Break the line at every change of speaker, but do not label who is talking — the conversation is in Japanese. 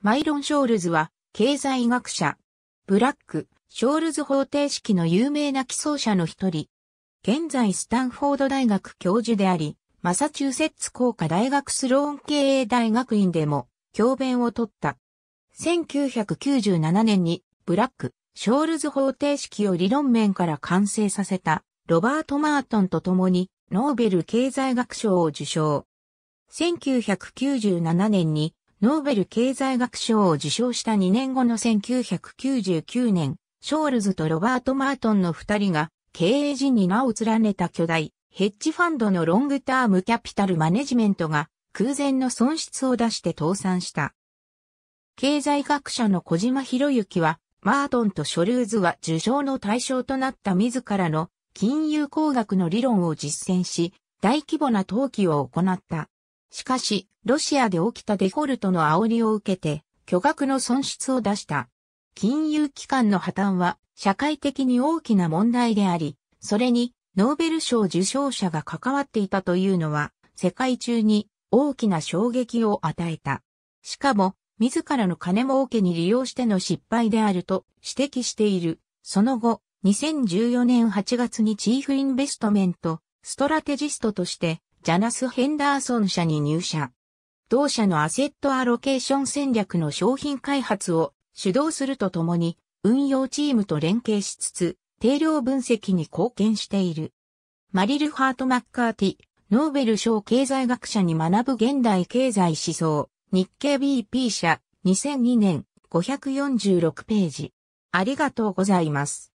マイロン・ショールズは、経済学者。ブラック、ショールズ方程式の有名な起草者の一人。現在スタンフォード大学教授であり、マサチューセッツ工科大学スローン経営大学院でも、教鞭を取った。1997年に、ブラック、ショールズ方程式を理論面から完成させた、ロバート・マートンと共に、ノーベル経済学賞を受賞。1997年に、ノーベル経済学賞を受賞した2年後の1999年、ショールズとロバート・マートンの2人が経営陣に名を連ねた巨大ヘッジファンドのロングタームキャピタルマネジメントが空前の損失を出して倒産した。経済学者の小島博之は、マートンとショルーズは受賞の対象となった自らの金融工学の理論を実践し、大規模な投機を行った。しかし、ロシアで起きたデフォルトの煽りを受けて、巨額の損失を出した。金融機関の破綻は、社会的に大きな問題であり、それに、ノーベル賞受賞者が関わっていたというのは、世界中に大きな衝撃を与えた。しかも、自らの金儲けに利用しての失敗であると指摘している。その後、2014年8月にチーフインベストメント、ストラテジストとしてジャナス・ヘンダーソン社に入社。同社のアセットアロケーション戦略の商品開発を主導するとともに、運用チームと連携しつつ、定量分析に貢献している。マリル・ハート・マッカーティ、ノーベル賞経済学者に学ぶ現代経済思想、日経 BP 社、2002年546ページ。ありがとうございます。